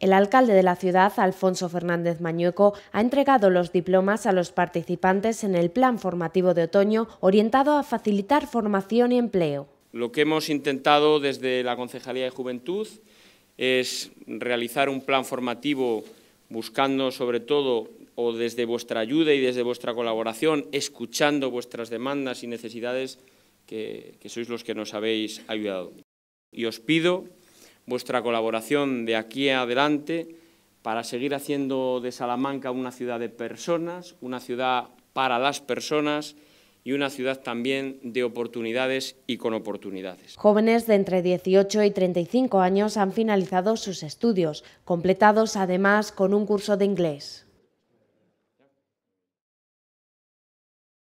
El alcalde de la ciudad, Alfonso Fernández Mañueco, ha entregado los diplomas a los participantes en el plan formativo de otoño orientado a facilitar formación y empleo. Lo que hemos intentado desde la Concejalía de Juventud es realizar un plan formativo buscando sobre todo o desde vuestra ayuda y desde vuestra colaboración, escuchando vuestras demandas y necesidades, que, sois los que nos habéis ayudado. Y os pido vuestra colaboración de aquí adelante para seguir haciendo de Salamanca una ciudad de personas, una ciudad para las personas y una ciudad también de oportunidades y con oportunidades. Jóvenes de entre 18 y 35 años han finalizado sus estudios, completados además con un curso de inglés.